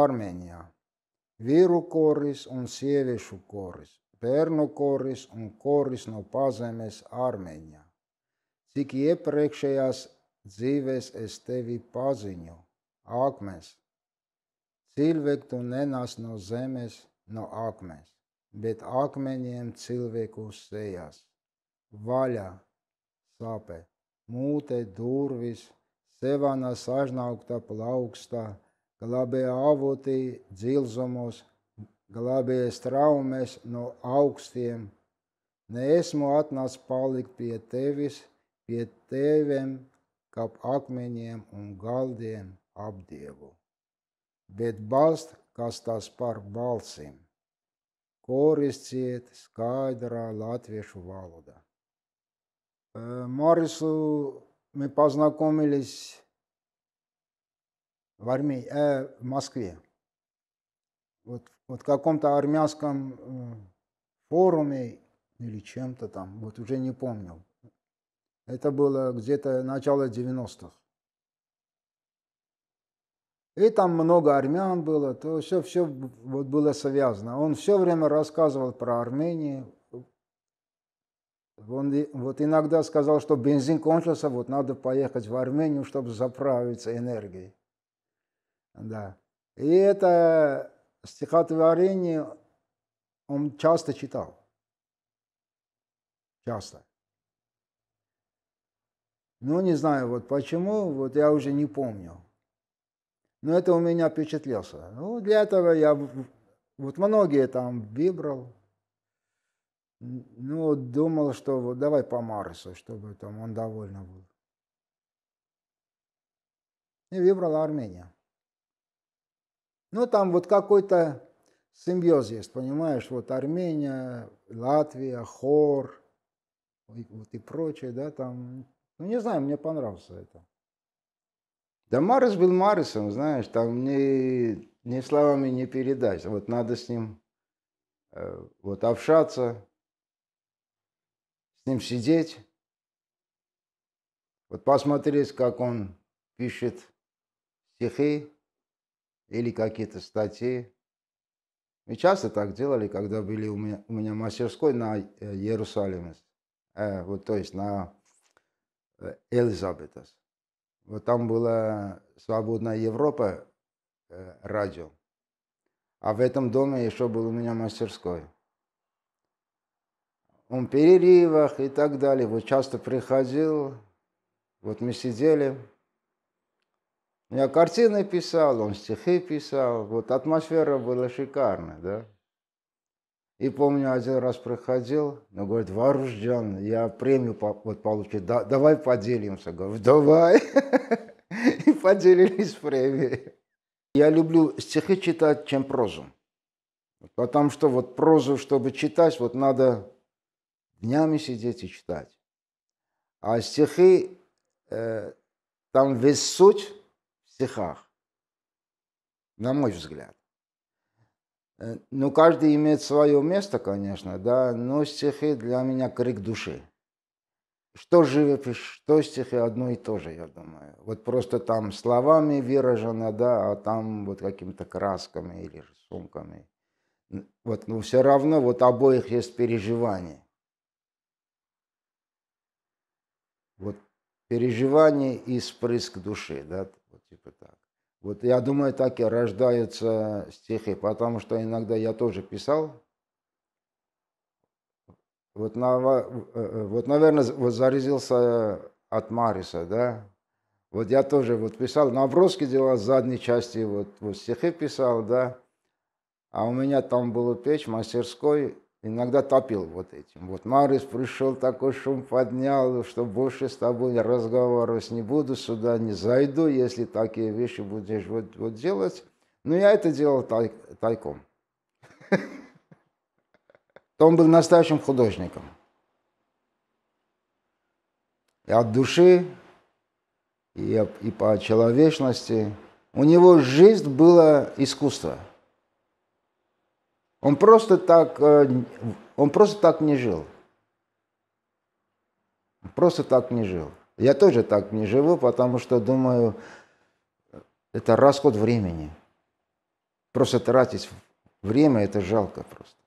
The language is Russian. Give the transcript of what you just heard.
Armēņijā vīru koris un sieviešu koris, bērnu koris un koris no pazemes Armēņijā. Cik iepriekšējās dzīves es tevi paziņu, akmens. Cilvēku tu nenāc no zemes, no akmens, bet akmeņiem cilvēku sejās. Vaļā, sāpē, mūte, durvis, sevānā sažnaugta plaukstā glābēja avotī, dzilzumos, glābēja straumēs no augstiem. Neesmu atnācis palikt pie tevis, pie teviem, kā akmeņiem un galdiem apdievu, bet balst, kas tas par balsim, koris ciet skaidrā latviešu valodā. Marisu мы познакомились в, Арме... э, в Москве. Вот, вот в каком-то армянском э, форуме или чем-то там, вот уже не помню. Это было где-то начало 90-х. И там много армян было, то все, все вот было связано. Он все время рассказывал про Армению. Он вот иногда сказал, что бензин кончился, вот надо поехать в Армению, чтобы заправиться энергией. Да. И это стихотворение он часто читал. Часто. Ну, не знаю, вот почему, вот я уже не помню. Но это у меня впечатлился. Ну, для этого я вот многие там выбрал. Ну, думал, что вот давай по Марсу, чтобы там он довольно был. И выбрал Армению. Ну, там вот какой-то симбиоз есть, понимаешь, вот Армения, Латвия, Хор, и, вот и прочее, да, там, ну, не знаю, мне понравился это. Да Марис был Марисом, знаешь, там ни, ни словами не передать, вот надо с ним э, вот общаться, с ним сидеть, вот посмотреть, как он пишет стихи, или какие-то статьи. Мы часто так делали, когда были у меня, у меня мастерской на э, Иерусалиме, э, вот, то есть на э, Элизабетас. Вот там была «Свободная Европа» э, радио. А в этом доме еще был у меня мастерской. Он в перерывах и так далее. Вот часто приходил, вот мы сидели, я картины писал, он стихи писал. Вот атмосфера была шикарная, да. И помню, один раз приходил, он ну, говорит, вооружен, я премию вот получу, да, давай поделимся. Говорю, давай. И поделились премией. Я люблю стихи читать, чем прозу. Потому что вот прозу, чтобы читать, вот надо днями сидеть и читать. А стихи, э, там весь суть стихах, на мой взгляд. Э, ну, каждый имеет свое место, конечно, да, но стихи для меня крик души. Что живопись, что стихи, одно и то же, я думаю. Вот просто там словами выражено, да, а там вот какими-то красками или рисунками. Вот, но ну, все равно вот обоих есть переживание. Вот переживание и спрыск души, да, вот типа так. Вот я думаю, так и рождаются стихи, потому что иногда я тоже писал. Вот, на, э, э, вот наверное, вот заразился от Мариса, да? Вот я тоже вот писал, наброски делал, задней части вот, вот стихи писал, да? А у меня там была печь, мастерской, иногда топил вот этим. Вот Марис пришел, такой шум поднял, что больше с тобой разговаривать не буду, сюда не зайду, если такие вещи будешь вот, вот делать. Но я это делал тай, тайком. Он был настоящим художником. И от души, и, и по человечности. У него жизнь была искусство – он просто так, э, он просто так не жил. Просто так не жил. Я тоже так не живу, потому что думаю, это расход времени. Просто тратить время, это жалко просто.